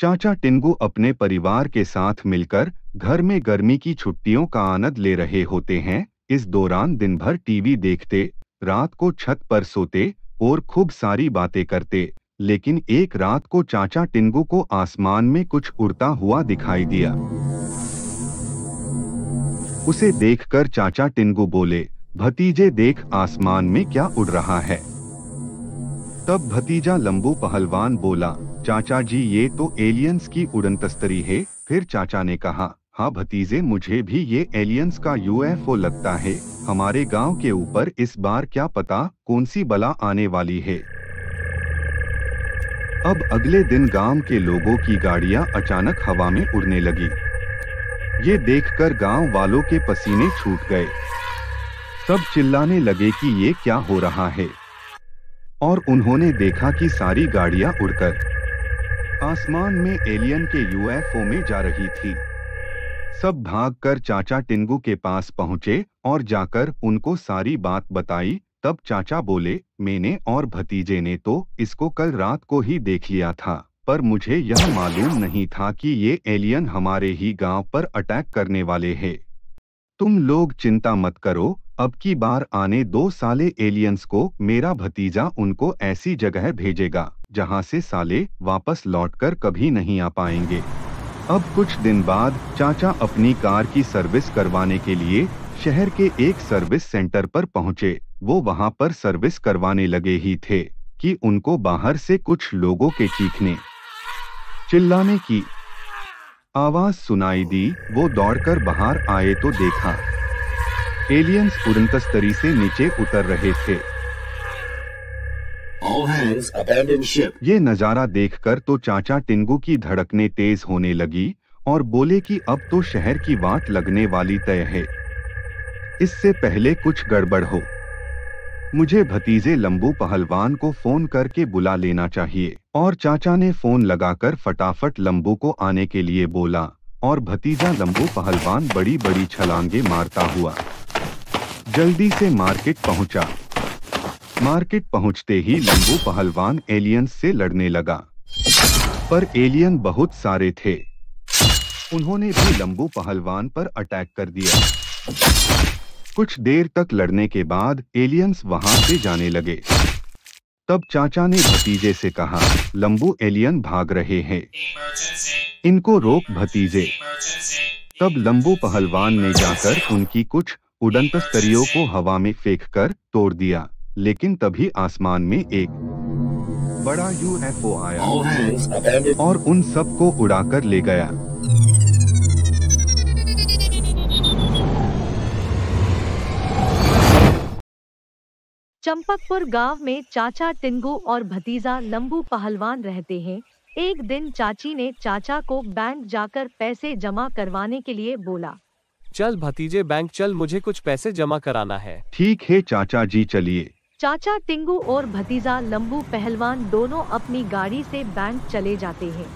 चाचा टिंगू अपने परिवार के साथ मिलकर घर में गर्मी की छुट्टियों का आनंद ले रहे होते हैं इस दौरान दिन भर टीवी देखते रात को छत पर सोते और खूब सारी बातें करते लेकिन एक रात को चाचा टिंगू को आसमान में कुछ उड़ता हुआ दिखाई दिया उसे देखकर चाचा टिंगू बोले भतीजे देख आसमान में क्या उड़ रहा है तब भतीजा लंबू पहलवान बोला चाचा जी ये तो एलियंस की उड़न तस्तरी है फिर चाचा ने कहा हाँ भतीजे मुझे भी ये एलियंस का यूएफओ लगता है हमारे गांव के ऊपर इस बार क्या पता कौन सी बला आने वाली है अब अगले दिन गांव के लोगों की गाड़ियां अचानक हवा में उड़ने लगी ये देखकर गांव वालों के पसीने छूट गए सब चिल्लाने लगे कि ये क्या हो रहा है और उन्होंने देखा कि सारी गाड़ियां उड़कर आसमान में एलियन के यूएफओ में जा रही थी सब भागकर चाचा टिंगू के पास पहुंचे और जाकर उनको सारी बात बताई तब चाचा बोले मैंने और भतीजे ने तो इसको कल रात को ही देख लिया था पर मुझे यह मालूम नहीं था कि ये एलियन हमारे ही गांव पर अटैक करने वाले हैं। तुम लोग चिंता मत करो अब की बार आने दो साले एलियंस को मेरा भतीजा उनको ऐसी जगह भेजेगा जहां से साले वापस लौटकर कभी नहीं आ पाएंगे अब कुछ दिन बाद चाचा अपनी कार की सर्विस करवाने के लिए शहर के एक सर्विस सेंटर पर पहुंचे वो वहां पर सर्विस करवाने लगे ही थे कि उनको बाहर से कुछ लोगों के चीखने चिल्लाने की आवाज सुनाई दी वो दौड़कर बाहर आए तो देखा एलियंस उड़नतस्तरी से नीचे उतर रहे थे ये नज़ारा देखकर तो चाचा टिंगू की धड़कने तेज होने लगी और बोले कि अब तो शहर की वाट लगने वाली तय है इससे पहले कुछ गड़बड़ हो मुझे भतीजे लंबू पहलवान को फोन करके बुला लेना चाहिए और चाचा ने फोन लगाकर फटाफट लंबू को आने के लिए बोला और भतीजा लंबू पहलवान बड़ी बड़ी छलांगे मारता हुआ जल्दी से मार्केट पहुंचा मार्केट पहुंचते ही लंबू पहलवान एलियन से लड़ने लगा पर एलियन बहुत सारे थे उन्होंने भी लंबू पहलवान पर अटैक कर दिया कुछ देर तक लड़ने के बाद एलियंस वहां से जाने लगे तब चाचा ने भतीजे से कहा लंबू एलियन भाग रहे हैं इनको रोक भतीजे तब लंबू पहलवान ने जाकर उनकी कुछ उड़ंत तरियों को हवा में फेंककर तोड़ दिया लेकिन तभी आसमान में एक बड़ा यूएफओ आया oh, और उन सबको उड़ाकर ले गया चंपकपुर गांव में चाचा टिंगू और भतीजा लंबू पहलवान रहते हैं एक दिन चाची ने चाचा को बैंक जाकर पैसे जमा करवाने के लिए बोला चल भतीजे बैंक चल मुझे कुछ पैसे जमा कराना है ठीक है चाचा जी चलिए चाचा टिंगू और भतीजा लंबू पहलवान दोनों अपनी गाड़ी से बैंक चले जाते हैं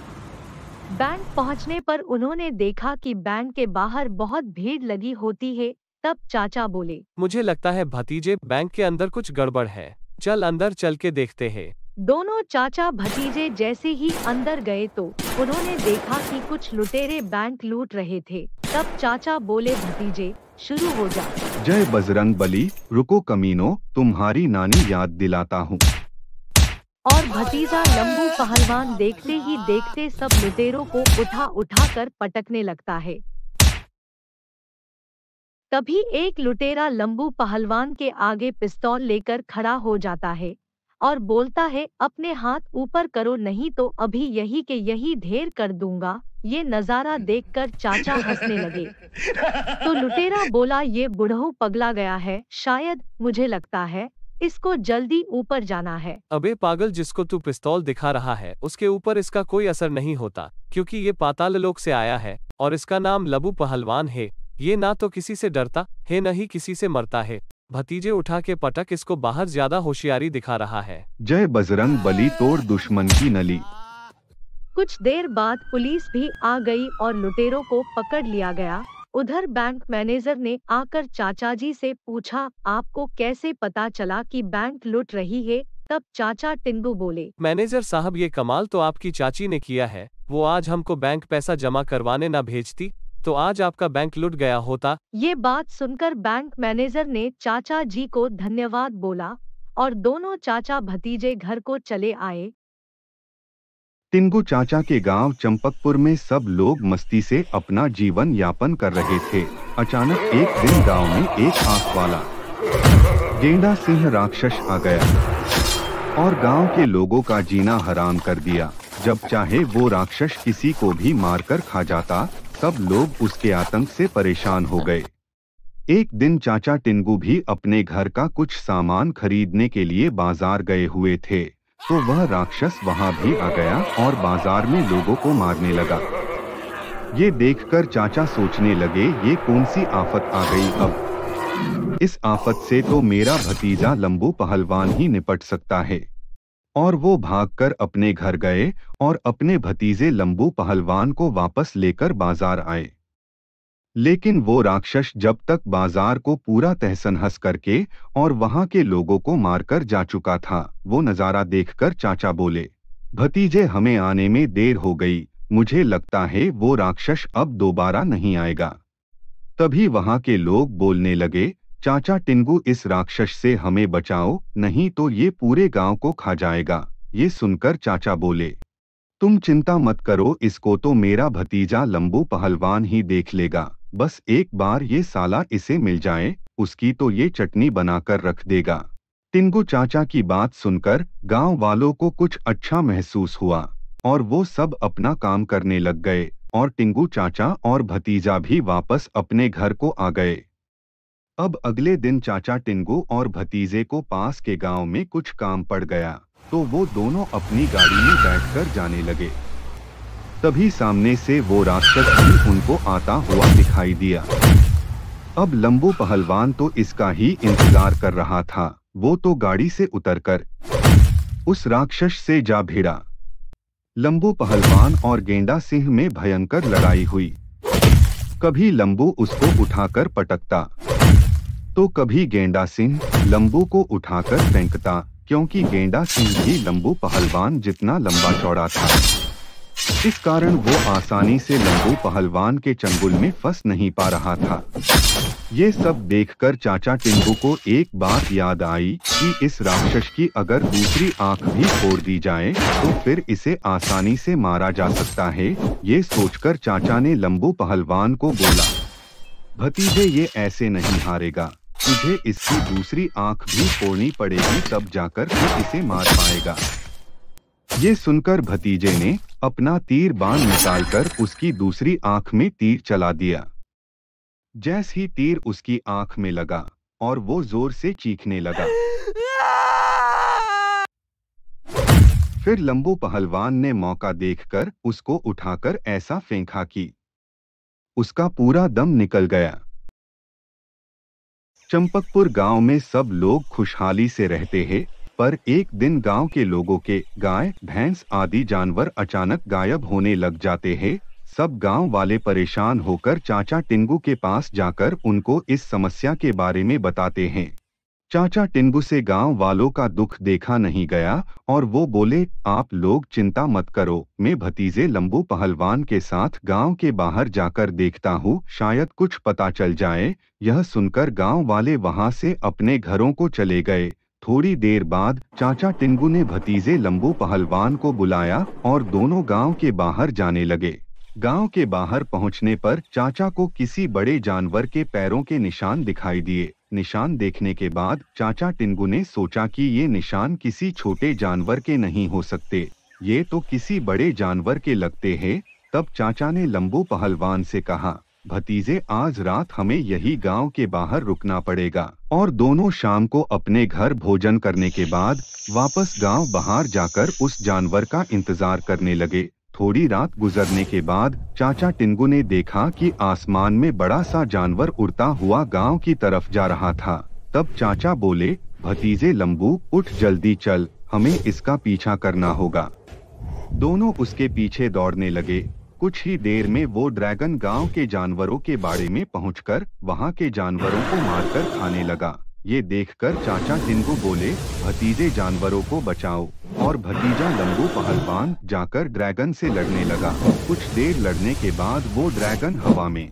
बैंक पहुंचने पर उन्होंने देखा कि बैंक के बाहर बहुत भीड़ लगी होती है तब चाचा बोले मुझे लगता है भतीजे बैंक के अंदर कुछ गड़बड़ है चल अंदर चल के देखते हैं दोनों चाचा भतीजे जैसे ही अंदर गए तो उन्होंने देखा कि कुछ लुटेरे बैंक लूट रहे थे तब चाचा बोले भतीजे शुरू हो जा जय बजरंग बली रुको कमीनो तुम्हारी नानी याद दिलाता हूँ और भतीजा लंबू पहलवान देखते ही देखते सब लुटेरों को उठा उठा कर पटकने लगता है तभी एक लुटेरा लंबू पहलवान के आगे पिस्तौल लेकर खड़ा हो जाता है और बोलता है अपने हाथ ऊपर करो नहीं तो अभी यही के यही ढेर कर दूंगा ये नजारा देखकर चाचा हंसने लगे तो लुटेरा बोला ये बुढ़ऊ पगला गया है शायद मुझे लगता है इसको जल्दी ऊपर जाना है अबे पागल जिसको तू पिस्तौल दिखा रहा है उसके ऊपर इसका कोई असर नहीं होता क्योंकि ये पाताल लोक से आया है और इसका नाम लबू पहलवान है ये ना तो किसी से डरता है न ही किसी से मरता है भतीजे उठा के पटक इसको बाहर ज्यादा होशियारी दिखा रहा है जय बजरंग बली तोड़ दुश्मन की नली कुछ देर बाद पुलिस भी आ गई और लुटेरों को पकड़ लिया गया उधर बैंक मैनेजर ने आकर चाचा जी से पूछा आपको कैसे पता चला कि बैंक लुट रही है तब चाचा टिंगू बोले मैनेजर साहब ये कमाल तो आपकी चाची ने किया है वो आज हमको बैंक पैसा जमा करवाने न भेजती तो आज आपका बैंक लुट गया होता ये बात सुनकर बैंक मैनेजर ने चाचा जी को धन्यवाद बोला और दोनों चाचा भतीजे घर को चले आए तिनगु चाचा के गांव चंपकपुर में सब लोग मस्ती से अपना जीवन यापन कर रहे थे अचानक एक दिन गांव में एक हाथ वाला गेंडा सिंह राक्षस आ गया और गांव के लोगों का जीना हराम कर दिया जब चाहे वो राक्षस किसी को भी मारकर खा जाता सब लोग उसके आतंक से परेशान हो गए एक दिन चाचा टिंगू भी अपने घर का कुछ सामान खरीदने के लिए बाजार गए हुए थे तो वह राक्षस वहां भी आ गया और बाजार में लोगों को मारने लगा ये देखकर चाचा सोचने लगे ये कौन सी आफत आ गई अब इस आफत से तो मेरा भतीजा लंबू पहलवान ही निपट सकता है और वो भागकर अपने घर गए और अपने भतीजे लंबू पहलवान को वापस लेकर बाजार आए लेकिन वो राक्षस जब तक बाजार को पूरा तहसनहस करके और वहां के लोगों को मारकर जा चुका था वो नज़ारा देखकर चाचा बोले भतीजे हमें आने में देर हो गई मुझे लगता है वो राक्षस अब दोबारा नहीं आएगा तभी वहां के लोग बोलने लगे चाचा टिंगू इस राक्षस से हमें बचाओ नहीं तो ये पूरे गांव को खा जाएगा ये सुनकर चाचा बोले तुम चिंता मत करो इसको तो मेरा भतीजा लंबू पहलवान ही देख लेगा बस एक बार ये साला इसे मिल जाए उसकी तो ये चटनी बनाकर रख देगा टिंगू चाचा की बात सुनकर गांव वालों को कुछ अच्छा महसूस हुआ और वो सब अपना काम करने लग गए और टिंगू चाचा और भतीजा भी वापस अपने घर को आ गए अब अगले दिन चाचा टिंगो और भतीजे को पास के गांव में कुछ काम पड़ गया तो वो दोनों अपनी गाड़ी में बैठकर जाने लगे तभी सामने से वो राक्षस भी उनको आता हुआ दिखाई दिया अब लंबू पहलवान तो इसका ही इंतजार कर रहा था वो तो गाड़ी से उतरकर उस राक्षस से जा भिड़ा लंबू पहलवान और गेंडा सिंह में भयंकर लड़ाई हुई कभी लंबू उसको उठाकर पटकता तो कभी गेंडा सिंह लंबू को उठाकर फेंकता क्योंकि गेंडा सिंह भी लंबू पहलवान जितना लंबा चौड़ा था इस कारण वो आसानी से लंबू पहलवान के चंगुल में फंस नहीं पा रहा था ये सब देखकर चाचा टिंगू को एक बात याद आई कि इस राक्षस की अगर दूसरी आंख भी फोड़ दी जाए तो फिर इसे आसानी से मारा जा सकता है ये सोचकर चाचा ने लंबू पहलवान को बोला भतीजे ये ऐसे नहीं हारेगा तुझे इसकी दूसरी आंख भी फोड़नी पड़ेगी तब जाकर तू इसे मार पाएगा ये सुनकर भतीजे ने अपना तीर बांध निकालकर उसकी दूसरी आंख में तीर चला दिया जैस ही तीर उसकी आंख में लगा और वो जोर से चीखने लगा फिर लंबू पहलवान ने मौका देखकर उसको उठाकर ऐसा फेंका कि उसका पूरा दम निकल गया चंपकपुर गांव में सब लोग खुशहाली से रहते हैं पर एक दिन गांव के लोगों के गाय भैंस आदि जानवर अचानक गायब होने लग जाते हैं सब गांव वाले परेशान होकर चाचा टिंगू के पास जाकर उनको इस समस्या के बारे में बताते हैं चाचा टिंबू से गांव वालों का दुख देखा नहीं गया और वो बोले आप लोग चिंता मत करो मैं भतीजे लंबू पहलवान के साथ गांव के बाहर जाकर देखता हूँ शायद कुछ पता चल जाए यह सुनकर गांव वाले वहां से अपने घरों को चले गए थोड़ी देर बाद चाचा टिंबू ने भतीजे लंबू पहलवान को बुलाया और दोनों गाँव के बाहर जाने लगे गाँव के बाहर पहुँचने पर चाचा को किसी बड़े जानवर के पैरों के निशान दिखाई दिए निशान देखने के बाद चाचा टिंगू ने सोचा कि ये निशान किसी छोटे जानवर के नहीं हो सकते ये तो किसी बड़े जानवर के लगते हैं तब चाचा ने लंबू पहलवान से कहा भतीजे आज रात हमें यही गांव के बाहर रुकना पड़ेगा और दोनों शाम को अपने घर भोजन करने के बाद वापस गांव बाहर जाकर उस जानवर का इंतजार करने लगे थोड़ी रात गुजरने के बाद चाचा टिंगू ने देखा कि आसमान में बड़ा सा जानवर उड़ता हुआ गांव की तरफ जा रहा था तब चाचा बोले भतीजे लंबू उठ जल्दी चल हमें इसका पीछा करना होगा दोनों उसके पीछे दौड़ने लगे कुछ ही देर में वो ड्रैगन गांव के जानवरों के बाड़े में पहुंचकर वहां के जानवरों को मारकर खाने लगा ये देखकर चाचा टिंकू बोले भतीजे जानवरों को बचाओ और भतीजा लंबू पहलवान जाकर ड्रैगन से लड़ने लगा कुछ देर लड़ने के बाद वो ड्रैगन हवा में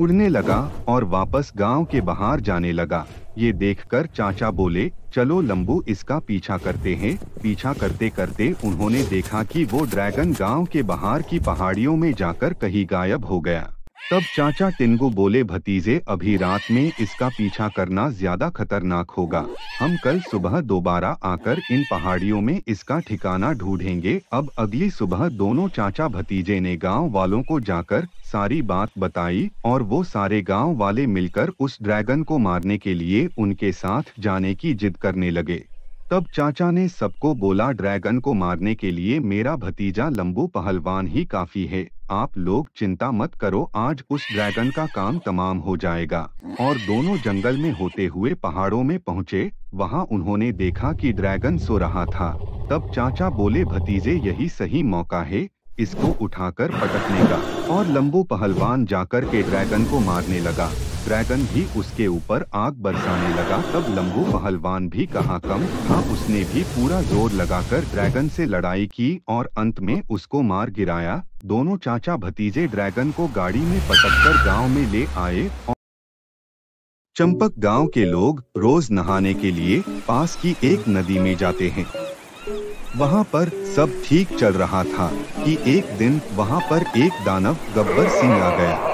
उड़ने लगा और वापस गांव के बाहर जाने लगा ये देखकर चाचा बोले चलो लंबू इसका पीछा करते हैं पीछा करते करते उन्होंने देखा कि वो ड्रैगन गांव के बाहर की पहाड़ियों में जाकर कहीं गायब हो गया तब चाचा टिंगो बोले भतीजे अभी रात में इसका पीछा करना ज्यादा खतरनाक होगा हम कल सुबह दोबारा आकर इन पहाड़ियों में इसका ठिकाना ढूंढेंगे अब अगली सुबह दोनों चाचा भतीजे ने गांव वालों को जाकर सारी बात बताई और वो सारे गांव वाले मिलकर उस ड्रैगन को मारने के लिए उनके साथ जाने की जिद करने लगे तब चाचा ने सबको बोला ड्रैगन को मारने के लिए मेरा भतीजा लंबू पहलवान ही काफी है आप लोग चिंता मत करो आज उस ड्रैगन का काम तमाम हो जाएगा और दोनों जंगल में होते हुए पहाड़ों में पहुँचे वहाँ उन्होंने देखा कि ड्रैगन सो रहा था तब चाचा बोले भतीजे यही सही मौका है इसको उठाकर पटकने का और लंबू पहलवान जाकर के ड्रैगन को मारने लगा ड्रैगन भी उसके ऊपर आग बरसाने लगा तब लंबू पहलवान भी कहा कम था हाँ, उसने भी पूरा जोर लगाकर ड्रैगन से लड़ाई की और अंत में उसको मार गिराया दोनों चाचा भतीजे ड्रैगन को गाड़ी में पटक कर गाँव में ले आए और चंपक गांव के लोग रोज नहाने के लिए पास की एक नदी में जाते हैं वहाँ पर सब ठीक चल रहा था कि एक दिन वहाँ पर एक दानव गब्बर सिंह आ गया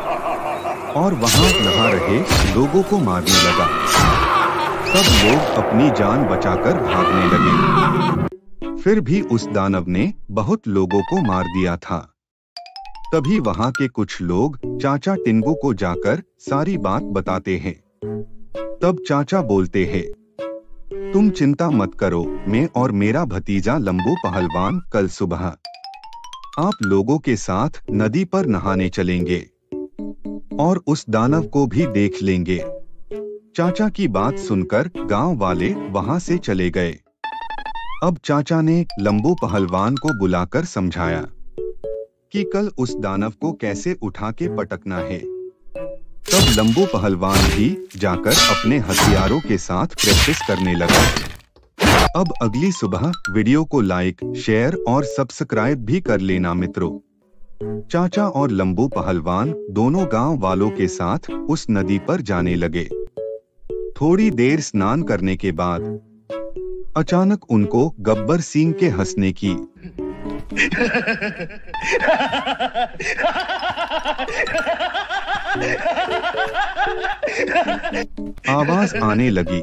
और वहाँ नहा रहे लोगों को मारने लगा सब लोग अपनी जान बचाकर भागने लगे फिर भी उस दानव ने बहुत लोगों को मार दिया था तभी वहाँ के कुछ लोग चाचा टिंगो को जाकर सारी बात बताते हैं तब चाचा बोलते हैं तुम चिंता मत करो मैं और मेरा भतीजा लंबू पहलवान कल सुबह आप लोगों के साथ नदी पर नहाने चलेंगे और उस दानव को भी देख लेंगे चाचा की बात सुनकर गांव वाले वहां से चले गए अब चाचा ने लंबू पहलवान को बुलाकर समझाया कि कल उस दानव को कैसे उठा के पटकना है तब लंबू पहलवान भी जाकर अपने हथियारों के साथ प्रैक्टिस करने लगा अब अगली सुबह वीडियो को लाइक शेयर और सब्सक्राइब भी कर लेना मित्रों चाचा और लंबू पहलवान दोनों गांव वालों के साथ उस नदी पर जाने लगे थोड़ी देर स्नान करने के बाद अचानक उनको गब्बर सिंह के हंसने की आवाज आने लगी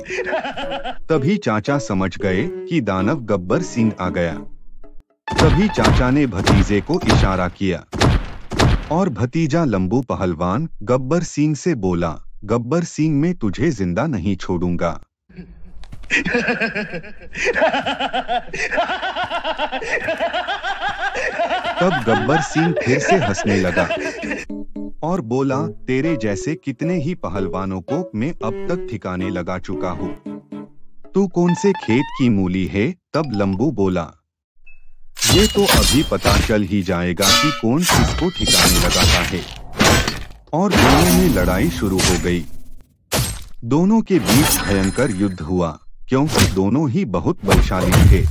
तभी चाचा समझ गए कि दानव गब्बर सिंह आ गया तभी चाचा ने भतीजे को इशारा किया और भतीजा लंबू पहलवान गब्बर सिंह से बोला गब्बर सिंह मैं तुझे जिंदा नहीं छोड़ूंगा तब गब्बर सिंह फिर से हंसने लगा और बोला तेरे जैसे कितने ही पहलवानों को मैं अब तक ठिकाने लगा चुका हूँ तू कौन से खेत की मूली है तब लंबू बोला ये तो अभी पता चल ही जाएगा कि कौन किसको ठिकाने लगाता है और दोनों में लड़ाई शुरू हो गई दोनों के बीच भयंकर युद्ध हुआ क्योंकि दोनों ही बहुत बलशाली थे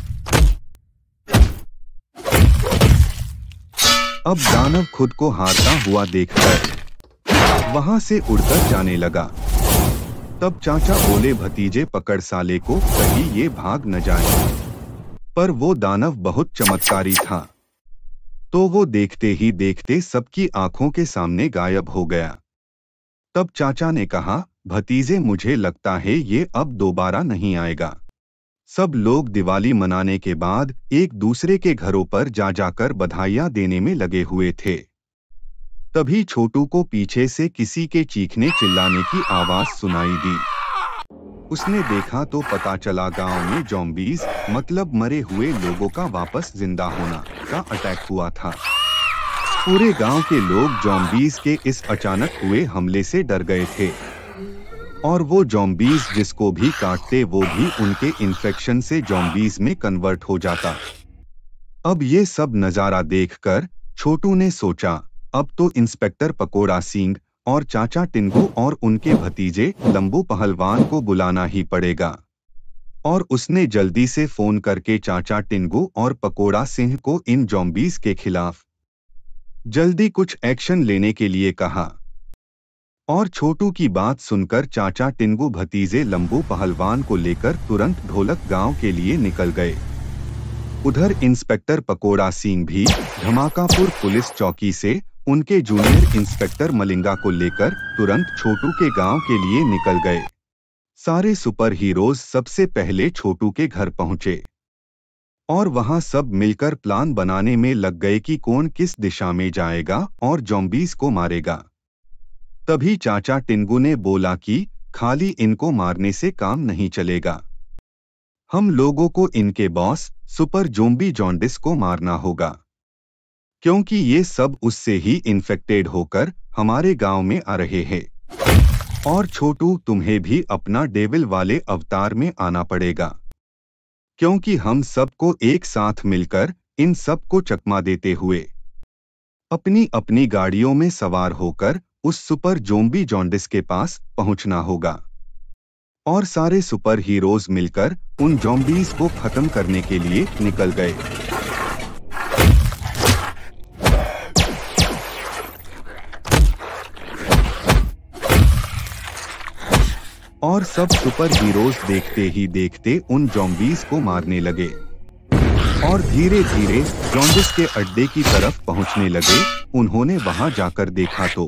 अब दानव खुद को हारता हुआ देखकर वहां से उड़कर जाने लगा तब चाचा बोले भतीजे पकड़ साले को कहीं ये भाग न जाए पर वो दानव बहुत चमत्कारी था तो वो देखते ही देखते सबकी आंखों के सामने गायब हो गया तब चाचा ने कहा भतीजे मुझे लगता है ये अब दोबारा नहीं आएगा सब लोग दिवाली मनाने के बाद एक दूसरे के घरों पर जा जाकर बधाइयां देने में लगे हुए थे तभी छोटू को पीछे से किसी के चीखने चिल्लाने की आवाज़ सुनाई दी उसने देखा तो पता चला गांव में जॉम्बीज मतलब मरे हुए लोगों का वापस जिंदा होना का अटैक हुआ था पूरे गांव के लोग जॉम्बीज के इस अचानक हुए हमले से डर गए थे और वो जॉम्बीज जिसको भी काटते वो भी उनके इन्फेक्शन से जॉम्बीज में कन्वर्ट हो जाता अब ये सब नज़ारा देखकर छोटू ने सोचा अब तो इंस्पेक्टर पकोड़ा सिंह और चाचा टिंगू और उनके भतीजे लंबू पहलवान को बुलाना ही पड़ेगा और उसने जल्दी से फोन करके चाचा टिंगू और पकोड़ा सिंह को इन जॉम्बीज के खिलाफ जल्दी कुछ एक्शन लेने के लिए कहा और छोटू की बात सुनकर चाचा टिंगू भतीजे लंबू पहलवान को लेकर तुरंत ढोलक गांव के लिए निकल गए उधर इंस्पेक्टर पकोड़ा सिंह भी धमाकापुर पुलिस चौकी से उनके जूनियर इंस्पेक्टर मलिंगा को लेकर तुरंत छोटू के गांव के लिए निकल गए सारे सुपर हीरोज सबसे पहले छोटू के घर पहुंचे और वहां सब मिलकर प्लान बनाने में लग गए कि कौन किस दिशा में जाएगा और जॉम्बीज को मारेगा तभी चाचा टिंगू ने बोला कि खाली इनको मारने से काम नहीं चलेगा हम लोगों को इनके बॉस सुपर जोम्बी जॉन्डिस को मारना होगा क्योंकि ये सब उससे ही इन्फेक्टेड होकर हमारे गांव में आ रहे हैं और छोटू तुम्हें भी अपना डेविल वाले अवतार में आना पड़ेगा क्योंकि हम सबको एक साथ मिलकर इन सबको चकमा देते हुए अपनी अपनी गाड़ियों में सवार होकर उस सुपर जोम्बी जॉन्डिस के पास पहुंचना होगा और सारे सुपर हीरोज मिलकर उन जॉम्बीज को खत्म करने के लिए निकल गए और सब सुपर हीरोज देखते ही देखते उन जॉम्बीज को मारने लगे और धीरे धीरे जॉन्डिस के अड्डे की तरफ पहुंचने लगे उन्होंने वहां जाकर देखा तो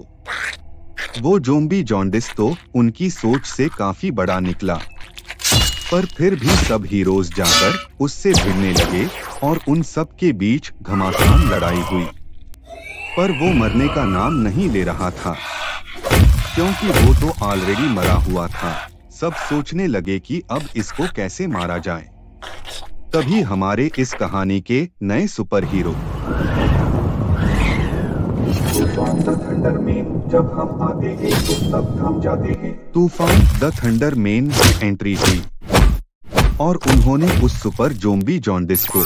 वो जोम्बी जॉन्डिस तो उनकी सोच से काफी बड़ा निकला पर फिर भी सब हीरोज जाकर उससे भिड़ने लगे और उन सब के बीच घमासान लड़ाई हुई पर वो मरने का नाम नहीं ले रहा था क्योंकि वो तो ऑलरेडी मरा हुआ था सब सोचने लगे कि अब इसको कैसे मारा जाए तभी हमारे इस कहानी के नए super hero Toofan the thunder man तो की एंट्री हुई और उन्होंने उस सुपर जोम्बी जॉन्डिस को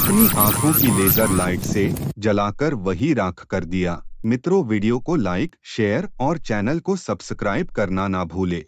अपनी आंखों की लेजर लाइट से जलाकर वही राख कर दिया मित्रों वीडियो को लाइक शेयर और चैनल को सब्सक्राइब करना ना भूले